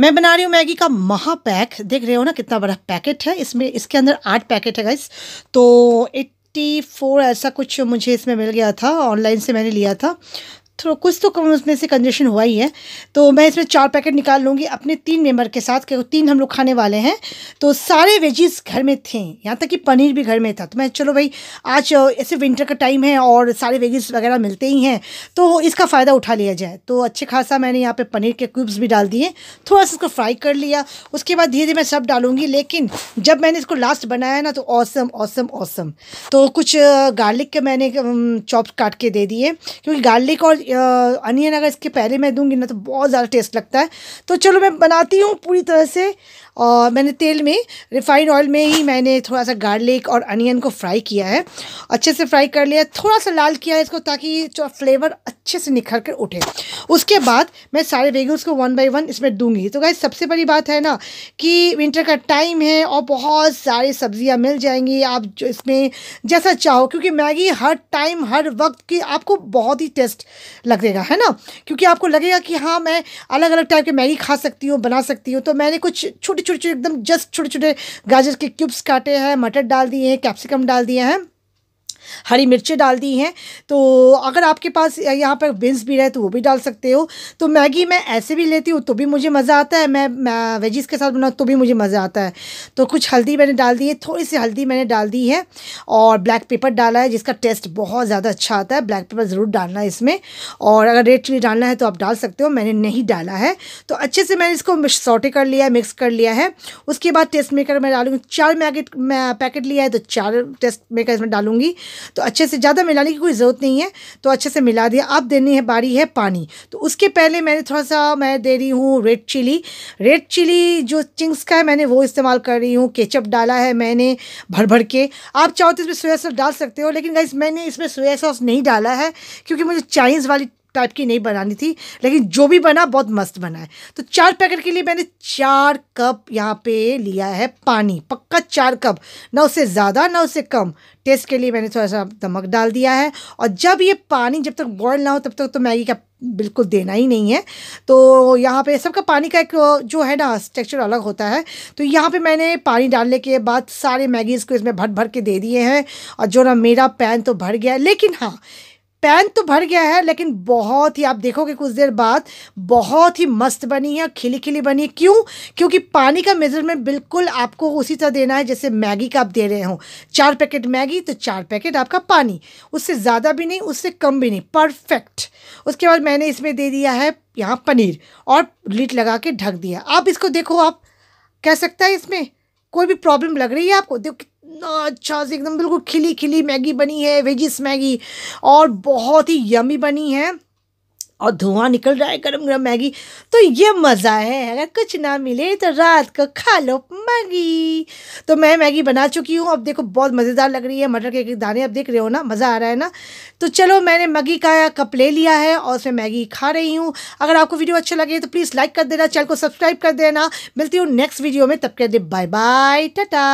मैं बना रही हूँ मैगी का महा पैक देख रहे हो ना कितना बड़ा पैकेट है इसमें इसके अंदर आठ पैकेट है गाइस तो एट्टी फोर ऐसा कुछ मुझे इसमें मिल गया था ऑनलाइन से मैंने लिया था थोड़ा कुछ तो कम उसमें से कंजेशन हुआ ही है तो मैं इसमें चार पैकेट निकाल लूँगी अपने तीन मेम्बर के साथ क्योंकि तीन हम लोग खाने वाले हैं तो सारे वेजिस घर में थे यहाँ तक कि पनीर भी घर में था तो मैं चलो भाई आज ऐसे विंटर का टाइम है और सारे वेजेस वगैरह मिलते ही हैं तो इसका फ़ायदा उठा लिया जाए तो अच्छे खासा मैंने यहाँ पर पनीर के क्यूब्स भी डाल दिए थोड़ा सा इसको फ्राई कर लिया उसके बाद धीरे धीरे मैं सब डालूँगी लेकिन जब मैंने इसको लास्ट बनाया ना तो औसम औसम औसम तो कुछ गार्लिक के मैंने चॉप काट के दे दिए क्योंकि गार्लिक और अनियन अगर इसके पहले मैं दूंगी ना तो बहुत ज़्यादा टेस्ट लगता है तो चलो मैं बनाती हूँ पूरी तरह से और मैंने तेल में रिफाइंड ऑयल में ही मैंने थोड़ा सा गार्लिक और अनियन को फ्राई किया है अच्छे से फ्राई कर लिया थोड़ा सा लाल किया है इसको ताकि फ्लेवर अच्छे से निखर कर उठे उसके बाद मैं सारे वेगल्स को वन बाई वन इसमें दूंगी तो गाय सबसे बड़ी बात है ना कि विंटर का टाइम है और बहुत सारी सब्ज़ियाँ मिल जाएंगी आप जो इसमें जैसा चाहो क्योंकि मैगी हर टाइम हर वक्त की आपको बहुत ही टेस्ट लगेगा है ना क्योंकि आपको लगेगा कि हाँ मैं अलग अलग टाइप की मैगी खा सकती हूँ बना सकती हूँ तो मैंने कुछ छोटी छोटे छोटे एकदम जस्ट छोटे छोटे गाजर के क्यूब्स काटे हैं मटर डाल दिए हैं कैप्सिकम डाल दिए हैं हरी मिर्चें डाल दी हैं तो अगर आपके पास यहाँ पर बीन्स भी रहे तो वो भी डाल सकते हो तो मैगी मैं ऐसे भी लेती हूँ तो भी मुझे मज़ा आता है मैं, मैं वेजिस के साथ बनाऊँ तो भी मुझे मज़ा आता है तो कुछ हल्दी मैंने डाल दी है थोड़ी सी हल्दी मैंने डाल दी है और ब्लैक पेपर डाला है जिसका टेस्ट बहुत ज़्यादा अच्छा आता है ब्लैक पेपर ज़रूर डालना है इसमें और अगर रेड चिली डालना है तो आप डाल सकते हो मैंने नहीं डाला है तो अच्छे से मैंने इसको सॉटे कर लिया है मिक्स कर लिया है उसके बाद टेस्ट मेकर मैं डालूँगी चार मैगेट पैकेट लिया है तो चार टेस्ट मेकर इसमें डालूँगी तो तो अच्छे से ज़्यादा मिलाने की कोई ज़रूरत नहीं है तो अच्छे से मिला दिया अब देनी है बारी है पानी तो उसके पहले मैंने थोड़ा सा मैं दे रही हूँ रेड चिली रेड चिली जो चिंग्स का है मैंने वो इस्तेमाल कर रही हूँ केचप डाला है मैंने भर भर के आप चाहो तो इसमें सोया सॉस डाल सकते हो लेकिन गाइज मैंने इसमें सोया सॉस नहीं डाला है क्योंकि मुझे चाइनीज़ वाली टाइप की नहीं बनानी थी लेकिन जो भी बना बहुत मस्त बना है तो चार पैकेट के लिए मैंने चार कप यहाँ पे लिया है पानी पक्का चार कप ना उससे ज़्यादा ना उससे कम टेस्ट के लिए मैंने थोड़ा सा नमक डाल दिया है और जब ये पानी जब तक बॉयल ना हो तब तक तो मैगी का बिल्कुल देना ही नहीं है तो यहाँ पे सबका पानी का एक जो है ना स्ट्रक्चर अलग होता है तो यहाँ पे मैंने पानी डालने के बाद सारे मैगीज़ को इसमें भर भर के दे दिए हैं और जो ना मेरा पैन तो भर गया लेकिन हाँ पैन तो भर गया है लेकिन बहुत ही आप देखोगे कुछ देर बाद बहुत ही मस्त बनी है खिली खिली बनी है क्यों क्योंकि पानी का मेज़रमेंट बिल्कुल आपको उसी तरह देना है जैसे मैगी का आप दे रहे हो चार पैकेट मैगी तो चार पैकेट आपका पानी उससे ज़्यादा भी नहीं उससे कम भी नहीं परफेक्ट उसके बाद मैंने इसमें दे दिया है यहाँ पनीर और लीट लगा के ढक दिया आप इसको देखो आप कह सकता है इसमें कोई भी प्रॉब्लम लग रही है आपको देखो कितना अच्छा से एकदम बिल्कुल खिली खिली मैगी बनी है वेजिस मैगी और बहुत ही यमी बनी है और धुआं निकल रहा है गरम गरम मैगी तो ये मज़ा है अगर कुछ ना मिले तो रात को खा लो मैगी तो मैं मैगी बना चुकी हूँ अब देखो बहुत मज़ेदार लग रही है मटर के दाने अब देख रहे हो ना मज़ा आ रहा है ना तो चलो मैंने मैगी का कप ले लिया है और उसमें मैगी खा रही हूँ अगर आपको वीडियो अच्छा लगे तो प्लीज़ लाइक कर देना चैनल को सब्सक्राइब कर देना मिलती हूँ नेक्स्ट वीडियो में तब के दे बाय बाय टाटा